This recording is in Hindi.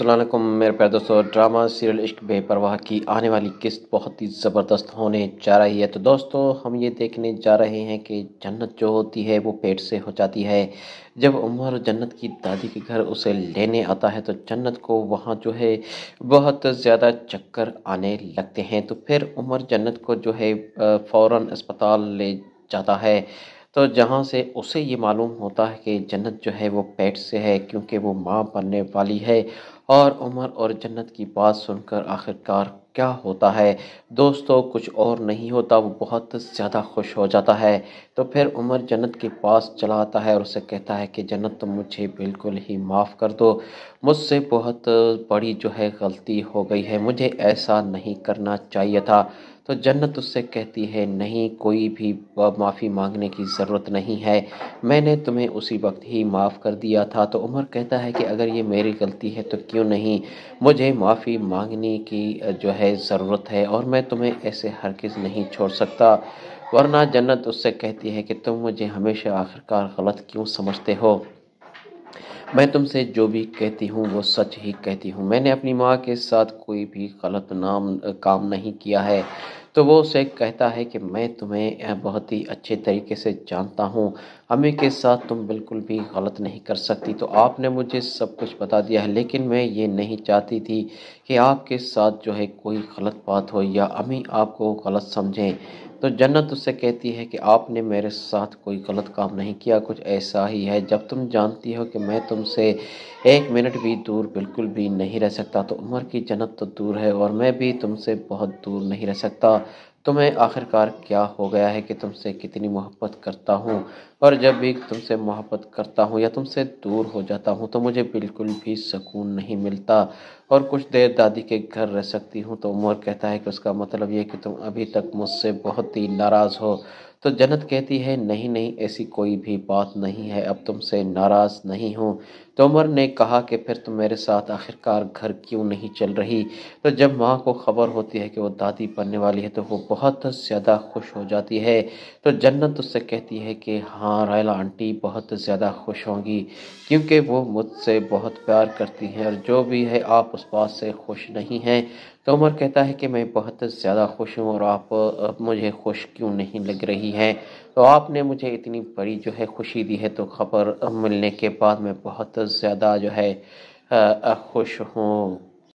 असलकम मेरे प्यार दोस्तों ड्रामा सीरियल इश्क बेपरवाह की आने वाली किस्त बहुत ही ज़बरदस्त होने जा रही है तो दोस्तों हम ये देखने जा रहे हैं कि जन्नत जो होती है वो पेट से हो जाती है जब उमर जन्नत की दादी के घर उसे लेने आता है तो जन्नत को वहाँ जो है बहुत ज़्यादा चक्कर आने लगते हैं तो फिर उमर जन्नत को जो है फ़ौर अस्पताल ले जाता है तो जहाँ से उसे ये मालूम होता है कि जन्नत जो है वो पेट से है क्योंकि वो माँ बनने वाली है और उमर और जन्नत की बात सुनकर आखिरकार क्या होता है दोस्तों कुछ और नहीं होता वो बहुत ज़्यादा खुश हो जाता है तो फिर उमर जन्नत के पास चला आता है और उसे कहता है कि जन्नत तुम मुझे बिल्कुल ही माफ़ कर दो मुझसे बहुत बड़ी जो है गलती हो गई है मुझे ऐसा नहीं करना चाहिए था तो जन्नत उससे कहती है नहीं कोई भी माफ़ी मांगने की ज़रूरत नहीं है मैंने तुम्हें उसी वक्त ही माफ़ कर दिया था तो उमर कहता है कि अगर ये मेरी गलती है तो क्यों क्यों नहीं मुझे माफ़ी मांगने की जो है ज़रूरत है और मैं तुम्हें ऐसे हरगिज़ नहीं छोड़ सकता वरना जन्नत उससे कहती है कि तुम मुझे हमेशा आखिरकार गलत क्यों समझते हो मैं तुमसे जो भी कहती हूँ वो सच ही कहती हूँ मैंने अपनी माँ के साथ कोई भी गलत नाम काम नहीं किया है तो वो उसे कहता है कि मैं तुम्हें बहुत ही अच्छे तरीके से जानता हूँ अम्मी के साथ तुम बिल्कुल भी गलत नहीं कर सकती तो आपने मुझे सब कुछ बता दिया है लेकिन मैं ये नहीं चाहती थी कि आपके साथ जो है कोई गलत बात हो या अम्मी आपको गलत समझें तो जन्नत उससे कहती है कि आपने मेरे साथ कोई गलत काम नहीं किया कुछ ऐसा ही है जब तुम जानती हो कि मैं तुमसे एक मिनट भी दूर बिल्कुल भी नहीं रह सकता तो उम्र की जन्नत तो दूर है और मैं भी तुमसे बहुत दूर नहीं रह सकता तुम्हें आखिरकार क्या हो गया है कि तुमसे कितनी मोहब्बत करता हूँ और जब भी तुमसे मोहब्बत करता हूँ या तुमसे दूर हो जाता हूँ तो मुझे बिल्कुल भी सुकून नहीं मिलता और कुछ देर दादी के घर रह सकती हूँ तो उमर कहता है कि उसका मतलब ये कि तुम अभी तक मुझसे बहुत ही नाराज़ हो तो जन्नत कहती है नहीं नहीं ऐसी कोई भी बात नहीं है अब तुमसे नाराज़ नहीं हूँ तो उमर ने कहा कि फिर तुम तो मेरे साथ आखिरकार घर क्यों नहीं चल रही तो जब माँ को खबर होती है कि वो दादी बनने वाली है तो वो बहुत ज़्यादा खुश हो जाती है तो जन्नत उससे कहती है कि हाँ रायला आंटी बहुत ज़्यादा खुश होंगी क्योंकि वो मुझसे बहुत प्यार करती हैं और जो भी है आप उस बात से खुश नहीं हैं तो उमर कहता है कि मैं बहुत ज़्यादा खुश हूँ और आप मुझे खुश क्यों नहीं लग रही रही है तो आपने मुझे इतनी बड़ी जो है खुशी दी है तो खबर मिलने के बाद मैं बहुत ज़्यादा जो है खुश हूँ